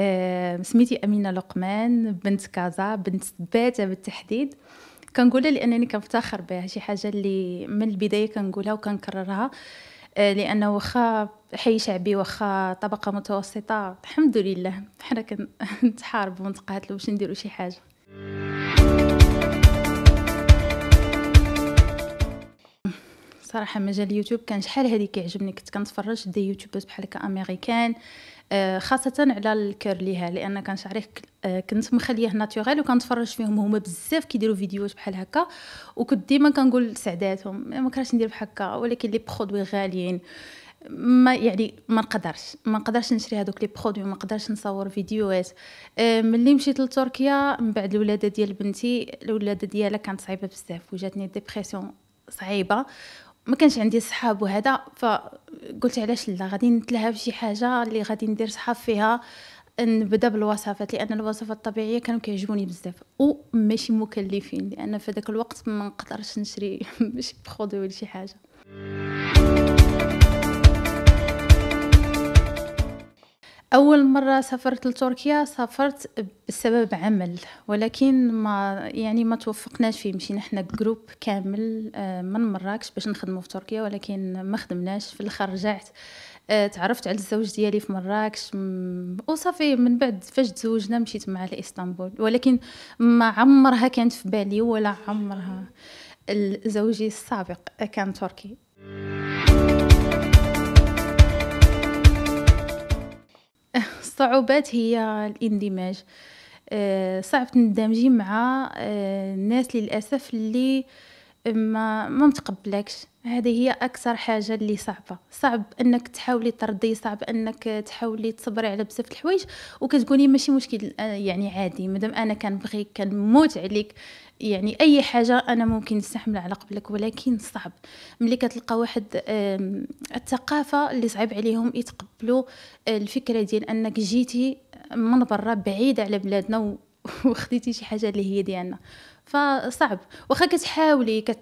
آه، سميتي امينه لقمان بنت كازا بنت باتة بالتحديد كنقولها لانني كنفتخر بها شي حاجه اللي من البدايه كنقولها وكنكررها آه، لانه واخا حي شعبي واخا طبقه متوسطه الحمد لله حنا كنتحارب ونتقاتلوا باش نديروا شي حاجه صراحه مجال اليوتيوب كان شحال هادي كيعجبني كنت كنتفرج دي يوتيوبرز بحال هكا امريكان آه، خاصه على ليها لان كان شعري آه، كنت مخليه ناتوريل وكنتفرج فيهم هما بزاف كيديروا فيديوهات بحال هكا وكنت ديما كنقول سعداتهم ما كرهتش ندير بحال هكا ولكن لي برودوي غاليين ما يعني ما نقدرش ما نقدرش نشري هذوك لي برودوي ما نقدرش نصور فيديوهات أه، ملي مشيت لتركيا من بعد الولاده ديال بنتي الولاده ديالها كانت صعيبه بزاف وجاتني ديبرسيون صعيبه ما كانش عندي صحاب وهذا فقلت علاش لا غادي نتلهى بشي حاجه اللي غادي ندير صحاب فيها نبدا بالوصفات لان الوصفات الطبيعيه كانوا كيعجبوني بزاف وماشي مكلفين لان في ذاك الوقت ما نقدرش نشري شي برودوي ولا شي حاجه اول مره سافرت لتركيا سافرت بسبب عمل ولكن ما يعني ما توفقناش فيه مشينا حنا جروب كامل من آه، مراكش باش نخدمو في تركيا ولكن ما خدمناش في الاخر رجعت آه، تعرفت على الزوج ديالي في مراكش وصافي من بعد فاش تزوجنا مشيت معاه لاسطنبول ولكن ما عمرها كانت في بالي ولا عمرها زوجي السابق كان تركي الصعوبات هي الاندماج آه، صعب تندمجي مع آه، الناس للاسف اللي ما ما متقبلكش هذه هي اكثر حاجه اللي صعبه صعب انك تحاولي ترضي صعب انك تحاولي تصبري على بزاف الحوايج وكتقولي ماشي مشكل آه، يعني عادي مادام انا كنبغيك كنموت عليك يعني اي حاجه انا ممكن نستحملها على قبلك ولكن صعب ملي كتلقى واحد الثقافه اللي صعيب عليهم يتقبلوا آه، الفكره ديال انك جيتي من برا بعيده على بلادنا وخديتي شي حاجه اللي هي ديالنا فصعب واخا كتحاولي كت...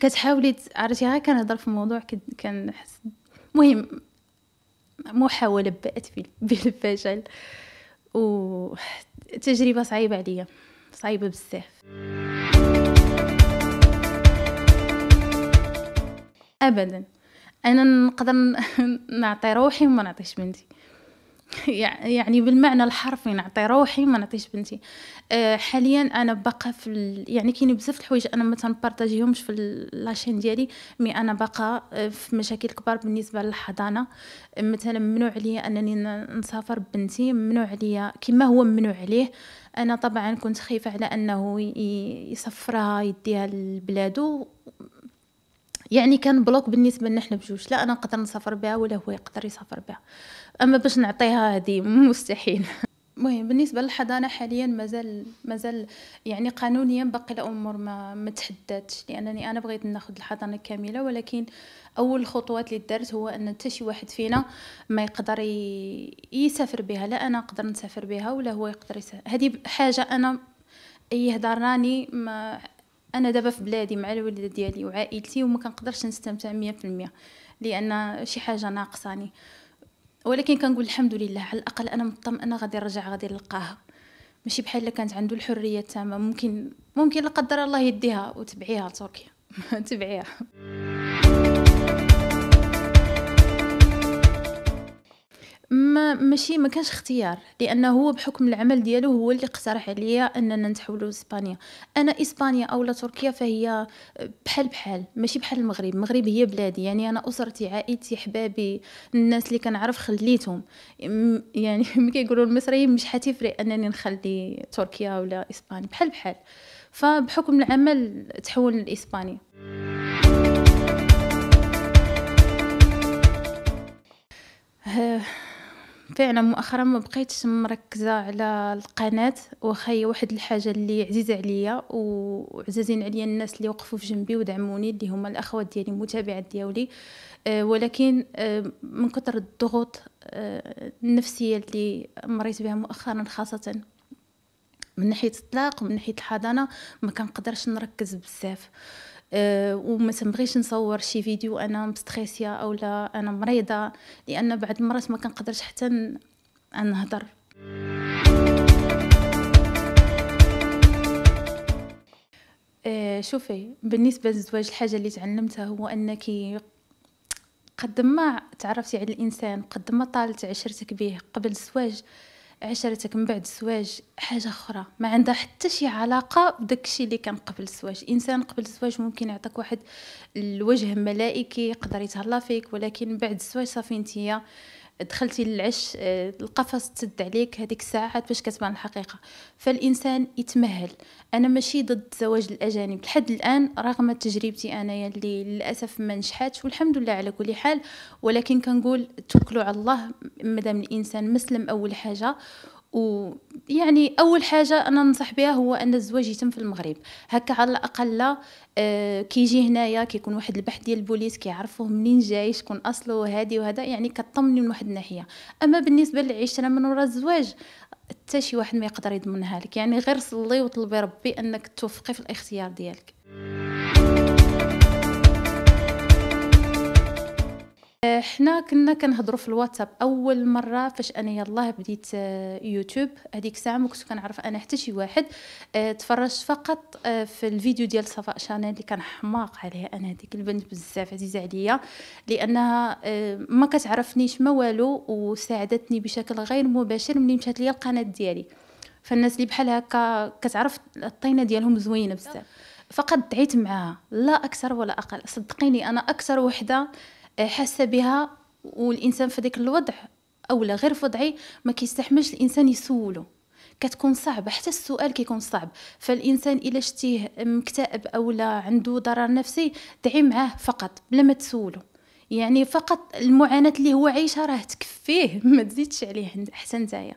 كتحاولي عرفتي غير كنهضر في موضوع كنحس المهم محاولة بأت بالفشل وتجربة صعيبة عليا صعيبة بزاف أبدا أنا نقدر نعطي روحي وما نعطيش بنتي يعني بالمعنى الحرفي نعطي روحي ما نعطيش بنتي آه، حاليا انا باقا في ال... يعني كاين بزاف الحوايج انا ما تنبارطاجيهمش في لاشين ديالي مي انا باقا آه، في مشاكل كبار بالنسبه للحضانه مثلا ممنوع عليا انني نسافر بنتي ممنوع عليا كما هو ممنوع عليه انا طبعا كنت خايفه على انه يسفرها يديها لبلادو يعني كان بلوك بالنسبه لنا حنا بجوج لا انا نقدر نسافر بها ولا هو يقدر يسافر بها اما باش نعطيها هذه مستحيل المهم بالنسبه للحضانه حاليا مازال مازال يعني قانونيا باقي الامور ما ما تحددتش لانني انا بغيت ناخذ الحضانه كامله ولكن اول خطوات اللي درت هو ان حتى شي واحد فينا ما يقدر يسافر بها لا انا نقدر نسافر بها ولا هو يقدر يسافر هذه حاجه انا يهدراني ما انا دابا في بلادي مع الوالده ديالي وعائلتي وما كنقدرش نستمتع 100% لان شي حاجه ناقصاني ولكن كنقول الحمد لله على الاقل انا مطمئنه غادي نرجع غادي نلقاها ماشي بحال اللي كانت عنده الحريه التامه ممكن ممكن لا قدر الله يديها وتبعيها لتركيا تبعيها ما ماشي ما كانش اختيار لانه هو بحكم العمل ديالو هو اللي اقترح عليا اننا نتحولوا لاسبانيا انا اسبانيا او لا تركيا فهي بحال بحال ماشي بحال المغرب المغرب هي بلادي يعني انا اسرتي عائلتي حبابي الناس اللي كنعرف خليتهم يعني ملي كيقولوا المصريين مش حتفرق انني نخلي تركيا ولا اسبانيا بحال بحال فبحكم العمل تحول لاسبانيا فعلا مؤخرا ما بقيتش مركزه على القناه واخا واحد الحاجه اللي عزيزه عليا وعزازين عليا الناس اللي وقفوا في جنبي ودعموني اللي هما الاخوات ديالي المتابعات ديالي آه، ولكن آه، من كثر الضغوط آه، النفسيه اللي مريت بها مؤخرا خاصه من ناحيه الطلاق ومن ناحيه الحضانه ما كنقدرش نركز بزاف أه آه، وما تنبغيش نصور شي فيديو انا او اولا انا مريضه لان بعد المرات ما كنقدرش حتى نهضر آه، شوفي بالنسبه للزواج الحاجه اللي تعلمتها هو انك قد ما تعرفتي على الانسان قد ما طالت عشرتك به قبل الزواج عشرتك من بعد الزواج حاجه اخرى ما عندها حتى شي علاقه بداك الشيء اللي كان قبل الزواج انسان قبل الزواج ممكن يعطيك واحد الوجه ملائكي يقدر يتهلا فيك ولكن بعد الزواج صافي انتيا دخلتي للعش آه، القفص تسد عليك هذيك الساعات باش كتبان الحقيقه فالانسان يتمهل انا ماشي ضد زواج الاجانب لحد الان رغم تجربتي انايا اللي للاسف ما نجحتش والحمد لله على كل حال ولكن كنقول توكلوا على الله مادام الانسان مسلم اول حاجه ويعني اول حاجه انا ننصح بها هو ان الزواج يتم في المغرب هكا على الاقل لا آه، كيجي هنايا كيكون واحد البحث ديال البوليس كيعرفوه منين جاي شكون اصله هادي وهذا يعني كطمني من واحد الناحيه اما بالنسبه للعشره من وراء الزواج حتى شي واحد ما يقدر يضمنها لك يعني غير صلي وطلبي ربي انك توفقي في الاختيار ديالك حنا كنا كنهضروا في الواتساب اول مره فاش انا يلاه بديت آه، يوتيوب هذيك الساعه ما كنت كنعرف انا حتى شي واحد آه، تفرجت فقط آه، في الفيديو ديال صفاء شانيل اللي كان حماق عليها انا هذيك البنت بزاف عزيزه عليا لانها ما كتعرفنيش ما والو وساعدتني بشكل غير مباشر ملي مشات ليا القناه ديالي فالناس اللي بحال هكا كتعرف الطينه ديالهم زوينه بزاف فقد دعيت معاها لا اكثر ولا اقل صدقيني انا اكثر وحده حاسه بها والانسان في ذاك الوضع اولا غير في وضعي ما كيستحملش الانسان يسولو كتكون صعبه حتى السؤال كيكون صعب فالانسان الا شتيه مكتئب اولا عنده ضرر نفسي دعي معاه فقط بلا ما تسولو يعني فقط المعاناه اللي هو عايشها راه تكفيه ما تزيدش عليه حتى نتايا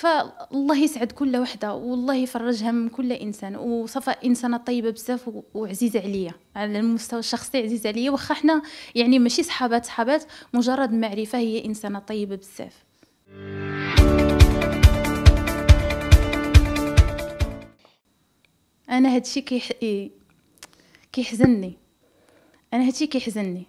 فالله يسعد كل وحده والله يفرجها من كل انسان وصفاء انسانه طيبه بزاف وعزيزه عليا على المستوى الشخصي عزيزه عليا واخا حنا يعني ماشي صحابات صحابات مجرد معرفه هي انسانه طيبه بزاف انا هادشي كيح... إيه، كيحزنني انا هادشي كيحزنني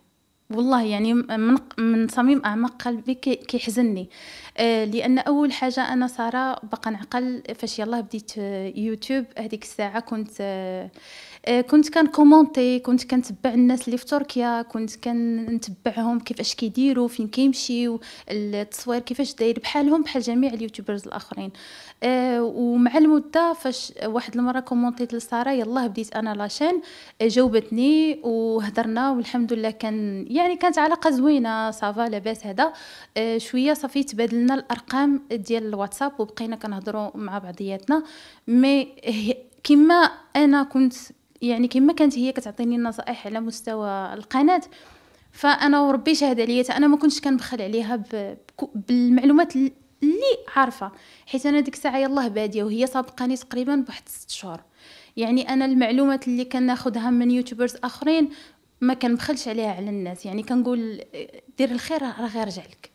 والله يعني من من صميم اعماق قلبي كيحزنني آه، لان اول حاجه انا ساره باقا نعقل فاش يلاه بديت يوتيوب هذيك الساعه كنت آه، آه، كنت كنت كومونتي كنت كنتبع الناس اللي في تركيا كنت كنتبعهم كيفاش كيديروا فين كيمشيو التصوير كيفاش داير بحالهم بحال جميع اليوتيوبرز الاخرين ومع المده فاش واحد المره كومونتيت لساره يلاه بديت انا لاشين جاوبتني وهضرنا والحمد لله كان يعني كانت علاقه زوينه صافا لاباس هذا آه، شويه صافي تبادلنا الارقام ديال الواتساب وبقينا كنهضروا مع بعضياتنا مي كما انا كنت يعني كما كانت هي كتعطيني النصائح على مستوى القناه فانا وربي شاهد عليا انا ما كنتش كنبخل عليها بالمعلومات اللي عارفه حيت انا ديك الساعه يلاه باديه وهي سابقاني تقريبا بواحد 6 شهور يعني انا المعلومات اللي كناخذها من يوتيوبرز اخرين ما كنبخلش عليها على الناس يعني كنقول دير الخير راه غير لك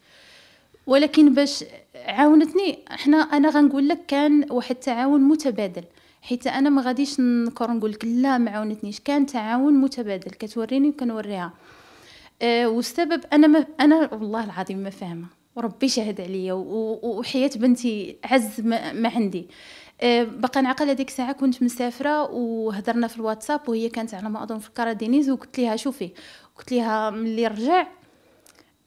ولكن باش عاونتني حنا انا غنقول لك كان واحد التعاون متبادل حيت انا ما غاديش نكر نقول لك لا ما عاونتنيش كان تعاون متبادل كتوريني وكنوريها أه والسبب انا ما انا والله العظيم ما فاهمه وربي شهد عليا وحياه بنتي عز ما, ما عندي آه، باقا نعقل هذيك الساعه كنت مسافره وهضرنا في الواتساب وهي كانت على ما اظن في الكارادينيز وقلت لها شوفي قلت لها ملي رجع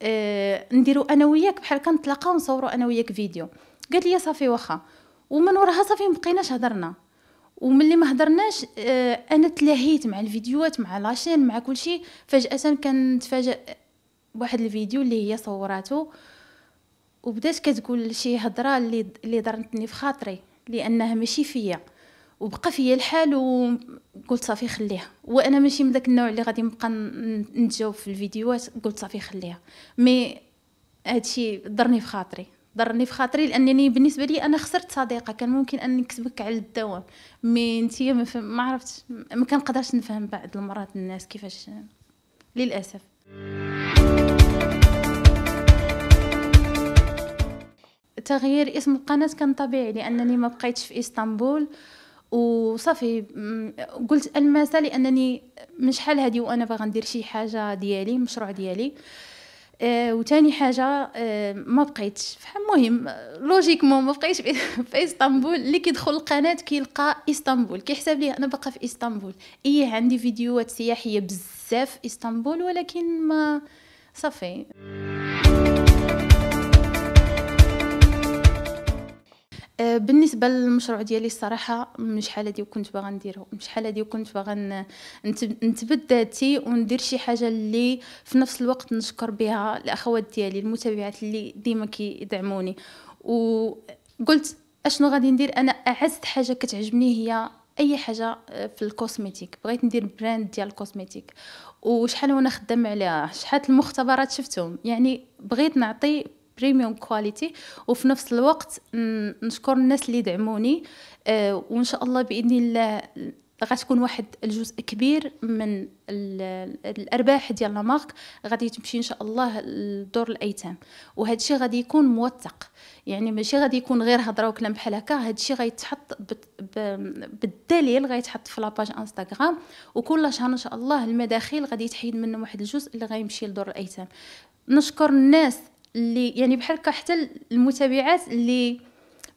آه نديرو انا وياك بحال كنتلاقاو ونصورو انا وياك فيديو قالت لي صافي واخا ومن وراها صافي مبقيناش هضرنا وملي ما هضرناش آه انا تلاهيت مع الفيديوهات مع لاشين مع كل شيء فجاه كنتفاجئ بواحد الفيديو اللي هي صوراته وبدات كتقول شي هضره اللي اللي ضرنتني في خاطري لانها ماشي فيا وبقى فيا الحال وقلت صافي خليها وانا ماشي من داك النوع اللي غادي نبقى نتجاوب في الفيديوهات قلت صافي خليها مي هادشي ضرني في خاطري ضرني في خاطري لانني بالنسبه لي انا خسرت صديقه كان ممكن ان نكسبك على الدوام مي انت ما, ما عرفتش ما كنقدرش نفهم بعض المرات الناس كيفاش للاسف تغيير اسم القناه كان طبيعي لانني ما بقيتش في اسطنبول وصافي قلت الماسه لانني من شحال هادي وانا باغا ندير شي حاجه ديالي مشروع ديالي آه وتاني حاجه آه ما بقيتش المهم لوجيكمون ما بقيتش في اسطنبول اللي كيدخل القناه كيلقى اسطنبول كيحسب ليه انا باقا في اسطنبول ايه عندي فيديوهات سياحيه بزاف في اسطنبول ولكن ما صافي آه، بالنسبه للمشروع ديالي الصراحه من شحال هادي وكنت باغا نديرو من شحال هادي وكنت باغا نتبدى ذاتي وندير شي حاجه اللي في نفس الوقت نشكر بها الاخوات ديالي المتابعات اللي ديما كيدعموني وقلت اشنو غادي ندير انا اعز حاجه كتعجبني هي اي حاجه آه، في الكوسميتيك بغيت ندير براند ديال الكوسميتيك وشحال وانا خدام عليها شحال المختبرات شفتهم يعني بغيت نعطي بريميوم كواليتي وفي نفس الوقت نشكر الناس اللي دعموني آه، وان شاء الله باذن الله غتكون واحد الجزء كبير من الارباح ديال لا مارك غادي تمشي ان شاء الله لدور الايتام وهذا الشيء غادي يكون موثق يعني ماشي غادي يكون غير هضره وكلام بحال هكا هذا الشيء غيتحط بالدليل غيتحط في لاباج انستغرام وكل شهر ان شاء الله المداخيل غادي تحيد منه واحد الجزء اللي غيمشي لدور الايتام نشكر الناس اللي يعني بحال هكا حتى المتابعات اللي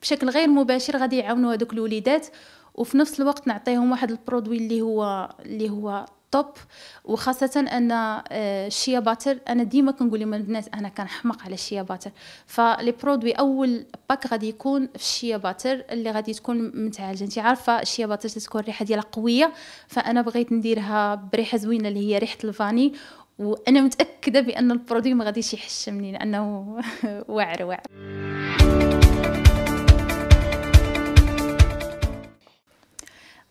بشكل غير مباشر غادي يعاونوا هذوك الوليدات وفي نفس الوقت نعطيهم واحد البرودوي اللي هو اللي هو طوب وخاصة أن الشيا آه، باتر أنا ديما كنقول لهم البنات أنا كنحمق على الشيا باتر فلي برودوي أول باك غادي يكون في الشيا باتر اللي غادي تكون متعالجة أنت عارفة الشيا باتر تتكون الريحة ديالها قوية فأنا بغيت نديرها بريحة زوينة اللي هي ريحة الفاني وانا متاكده بان البرودوي ما غاديش يحشمني لانه واعر واعر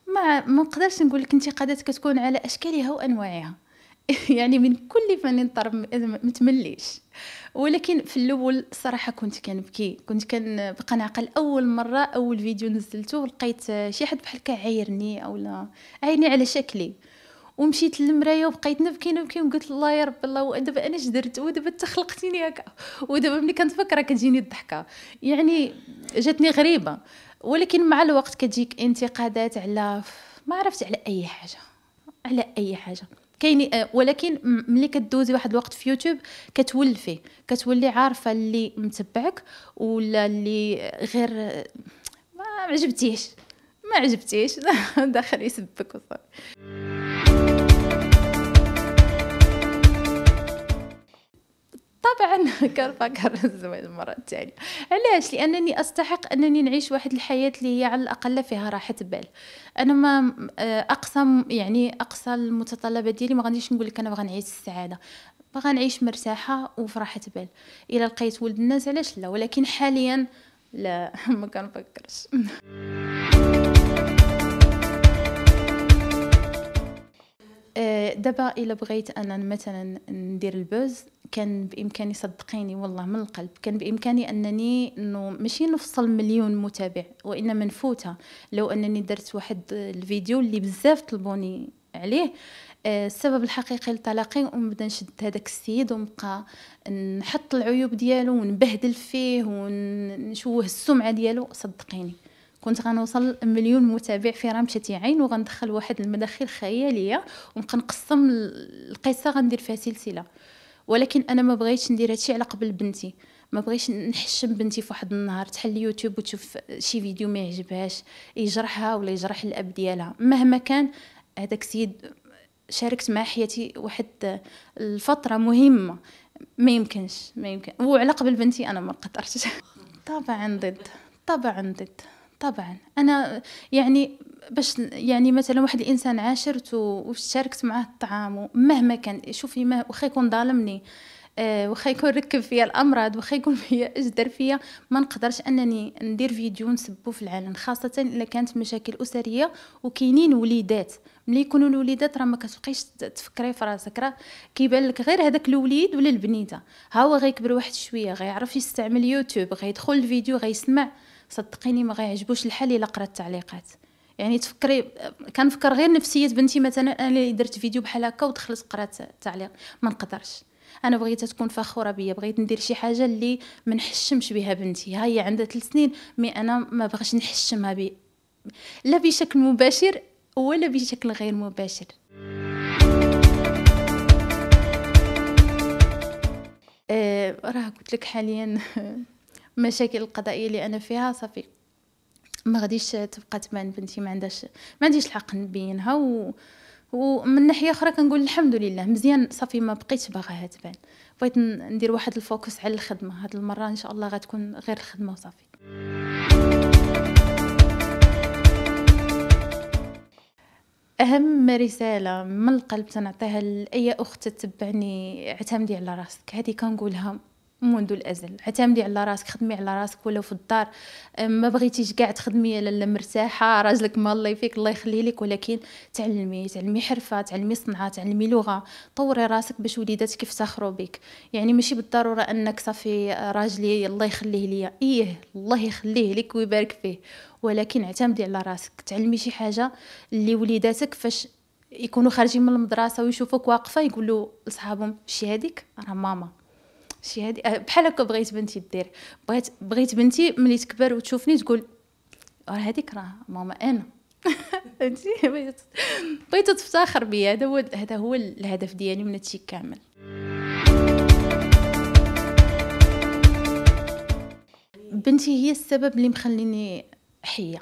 ما ما نقدرش نقول لك انتقادات كتكون على اشكالها وانواعها يعني من كل فن طرب متمليش ولكن في الاول صراحه كنت كنبكي كنت كنبقى نعقل اول مره اول فيديو نزلته لقيت شي حد بحال هكا عايرني اولا عيني على شكلي ومشيت للمرايه وبقيت نبكي نبكي وقلت الله يا رب الله ودابا انا اش درت ودابا انت خلقتيني هكا ودابا ملي كنتفكر كتجيني الضحكه يعني جاتني غريبه ولكن مع الوقت كتجيك انتقادات على ما عرفت على اي حاجه على اي حاجه كاين آه، ولكن ملي كدوزي واحد الوقت في يوتيوب كتولي فيه كتولي عارفه اللي متبعك ولا اللي غير آه، ما عجبتيش ما عجبتيش داخل يسبك وصافي طبعا كرفكر الزواج المره الثانية علاش لانني استحق انني نعيش واحد الحياه اللي هي على الاقل فيها راحه بال انا ما آه، اقصى يعني اقصى المتطلبات ديالي ما غنديش نقول لك انا بغا نعيش السعاده بغا نعيش مرتاحه راحة بال الا لقيت ولد الناس علاش لا ولكن حاليا لا ما كنفكرش آه، دابا الا بغيت انا مثلا ندير البوز كان بامكاني صدقيني والله من القلب كان بامكاني انني انه ماشي نفصل مليون متابع وانما نفوتها لو انني درت واحد الفيديو اللي بزاف طلبوني عليه آه، السبب الحقيقي لطلاقي ونبدا نشد هذاك السيد ونبقى نحط العيوب ديالو ونبهدل فيه ونشوه السمعه ديالو صدقيني كنت غنوصل مليون متابع في رمشتي عين وغندخل واحد المداخل خياليه ونبقى نقسم القصه غندير فيها سلسله ولكن انا ما بغيتش ندير هادشي على قبل بنتي ما بغيتش نحشم بنتي في واحد النهار تحل اليوتيوب وتشوف شي فيديو ما يعجبهاش يجرحها ولا يجرح الاب ديالها مهما كان هذاك السيد شاركت مع حياتي واحد الفتره مهمه ما يمكنش ما يمكن وعلى قبل بنتي انا ما قدرتش طبعا ضد طبعا ضد طبعا انا يعني باش يعني مثلا واحد الانسان عاشرته وشاركت معاه الطعام مهما كان شوفي ما واخا يكون ظالمني آه، واخا يكون ركب فيا الامراض واخا يكون فيا اجدر فيا ما نقدرش انني ندير فيديو نسبو في العلن خاصه الا كانت مشاكل اسريه وكاينين وليدات ملي يكونوا الوليدات راه ما كتبقيش تفكري في راسك راه كيبان لك غير هذاك الوليد ولا البنيته ها هو غيكبر واحد شويه غيعرف يستعمل يوتيوب غيدخل الفيديو غيسمع صدقيني ما غيعجبوش الحال الا قرا التعليقات يعني تفكري كنفكر غير نفسيه بنتي مثلا انا اللي درت فيديو بحال هكا ودخلت قرات التعليق ما نقدرش انا بغيتها تكون فخوره بيا بغيت ندير شي حاجه اللي ما نحشمش بها بنتي ها هي عندها 3 سنين مي انا ما بغاش نحشمها بي لا بشكل مباشر ولا بشكل غير مباشر آه راه قلت لك حاليا المشاكل القضائيه اللي انا فيها صافي ما غاديش تبقى تبان بنتي ما عندهاش ما عنديش الحق نبينها و... ومن ناحيه اخرى كنقول الحمد لله مزيان صافي ما بقيتش باغاها تبان بغيت ندير واحد الفوكس على الخدمه هاد المره ان شاء الله غتكون غير الخدمه وصافي اهم رساله من القلب تنعطيها لاي اخت تتبعني اعتمدي على راسك هذه كنقولها منذ الازل اعتمدي على راسك خدمي على راسك ولو في الدار ما بغيتيش كاع تخدمي لا مرتاحه راجلك ما الله يفيك الله يخليه لك ولكن تعلمي تعلمي حرفه تعلمي صنعه تعلمي لغه طوري راسك باش وليداتك يفتخروا بك يعني ماشي بالضروره انك صافي راجلي الله يخليه ليا ايه الله يخليه لك ويبارك فيه ولكن اعتمدي على راسك تعلمي شي حاجه اللي وليداتك فاش يكونوا خارجين من المدرسه ويشوفوك واقفه يقولوا لصحابهم شي هذيك راه ماما شي هادي آه، بحال هكا بغيت بنتي دير بغيت بغيت بنتي ملي تكبر وتشوفني تقول راه هذيك راه ماما انا فهمتي بغيت تفتخر بيا هذا هو هذا هو الهدف ديالي من هادشي كامل بنتي هي السبب اللي مخليني حيه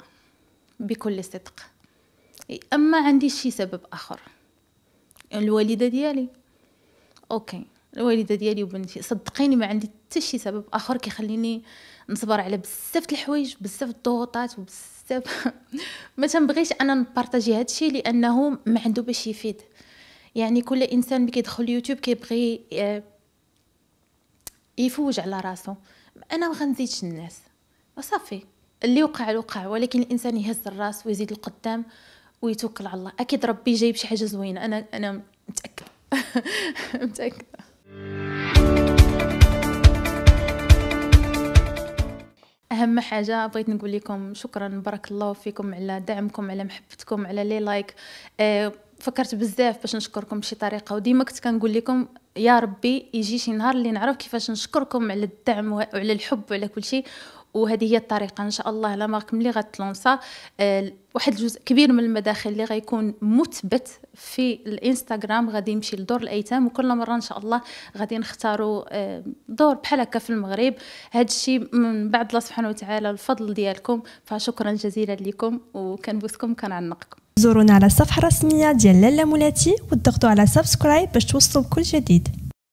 بكل صدق إيه، اما عندي شي سبب اخر الوالده ديالي اوكي الوالده ديالي وبنتي صدقيني ما عندي حتى شي سبب اخر كيخليني نصبر على بزاف الحوايج بزاف الضغوطات وبزاف ما تنبغيش انا نبارطاجي هادشي لانه ما عنده باش يفيد يعني كل انسان اللي كيدخل اليوتيوب كيبغي آه، يفوج على راسو انا ما غنزيدش الناس وصافي اللي وقع وقع ولكن الانسان يهز الراس ويزيد القدام ويتوكل على الله اكيد ربي جايب شي حاجه زوينه انا انا متاكده متاكده اهم حاجه بغيت نقول لكم شكرا بارك الله فيكم على دعمكم على محبتكم على لي لايك أه فكرت بزاف باش نشكركم بشي طريقه وديما كنت كنقول لكم يا ربي يجي شي نهار اللي نعرف كيفاش نشكركم على الدعم وعلى الحب وعلى كل شيء وهذه هي الطريقه ان شاء الله لما ملي غتلونسا آه، واحد الجزء كبير من المداخل اللي غيكون مثبت في الانستغرام غادي يمشي لدور الايتام وكل مره ان شاء الله غادي نختاروا آه، دور بحال هكا في المغرب هذا الشيء من بعد الله سبحانه وتعالى الفضل ديالكم فشكرا جزيلا لكم وكنبوسكم كنعنقكم زورونا على الصفحه الرسميه ديال لالا مولاتي وضغطوا على سبسكرايب باش توصلوا بكل جديد